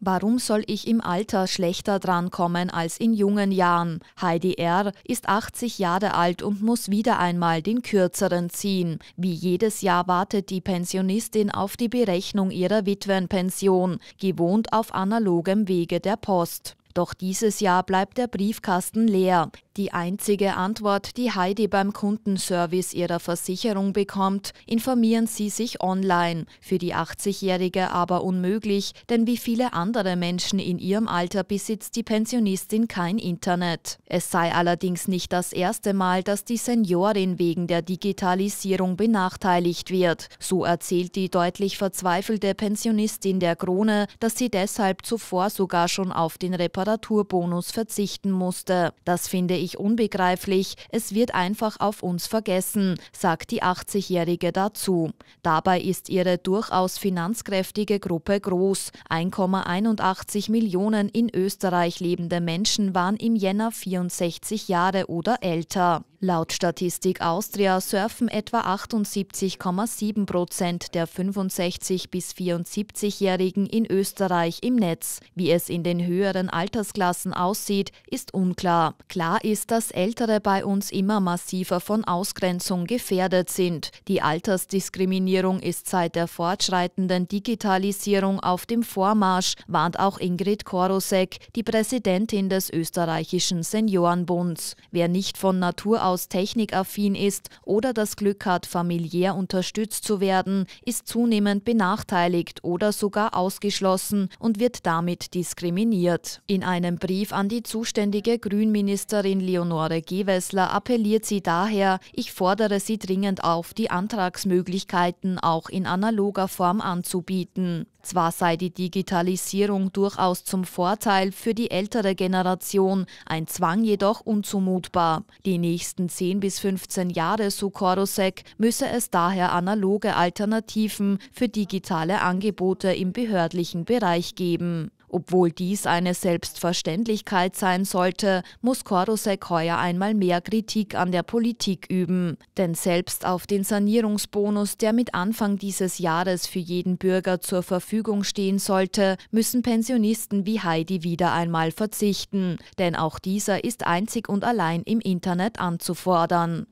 Warum soll ich im Alter schlechter drankommen als in jungen Jahren? Heidi R. ist 80 Jahre alt und muss wieder einmal den Kürzeren ziehen. Wie jedes Jahr wartet die Pensionistin auf die Berechnung ihrer Witwenpension, gewohnt auf analogem Wege der Post. Doch dieses Jahr bleibt der Briefkasten leer. Die einzige Antwort, die Heidi beim Kundenservice ihrer Versicherung bekommt, informieren Sie sich online. Für die 80-Jährige aber unmöglich, denn wie viele andere Menschen in ihrem Alter besitzt die Pensionistin kein Internet. Es sei allerdings nicht das erste Mal, dass die Seniorin wegen der Digitalisierung benachteiligt wird. So erzählt die deutlich verzweifelte Pensionistin der Krone, dass sie deshalb zuvor sogar schon auf den Reparaturbonus verzichten musste. Das finde ich unbegreiflich, es wird einfach auf uns vergessen, sagt die 80-Jährige dazu. Dabei ist ihre durchaus finanzkräftige Gruppe groß. 1,81 Millionen in Österreich lebende Menschen waren im Jänner 64 Jahre oder älter. Laut Statistik Austria surfen etwa 78,7 Prozent der 65- bis 74-Jährigen in Österreich im Netz. Wie es in den höheren Altersklassen aussieht, ist unklar. Klar ist, dass Ältere bei uns immer massiver von Ausgrenzung gefährdet sind. Die Altersdiskriminierung ist seit der fortschreitenden Digitalisierung auf dem Vormarsch, warnt auch Ingrid Korosek, die Präsidentin des österreichischen Seniorenbunds. Wer nicht von Natur aus Haus technikaffin ist oder das Glück hat, familiär unterstützt zu werden, ist zunehmend benachteiligt oder sogar ausgeschlossen und wird damit diskriminiert. In einem Brief an die zuständige Grünministerin Leonore Gewessler appelliert sie daher, ich fordere sie dringend auf, die Antragsmöglichkeiten auch in analoger Form anzubieten. Zwar sei die Digitalisierung durchaus zum Vorteil für die ältere Generation, ein Zwang jedoch unzumutbar. Die nächsten 10 bis 15 Jahre, so Korosek, müsse es daher analoge Alternativen für digitale Angebote im behördlichen Bereich geben. Obwohl dies eine Selbstverständlichkeit sein sollte, muss Korosek heuer einmal mehr Kritik an der Politik üben. Denn selbst auf den Sanierungsbonus, der mit Anfang dieses Jahres für jeden Bürger zur Verfügung stehen sollte, müssen Pensionisten wie Heidi wieder einmal verzichten. Denn auch dieser ist einzig und allein im Internet anzufordern.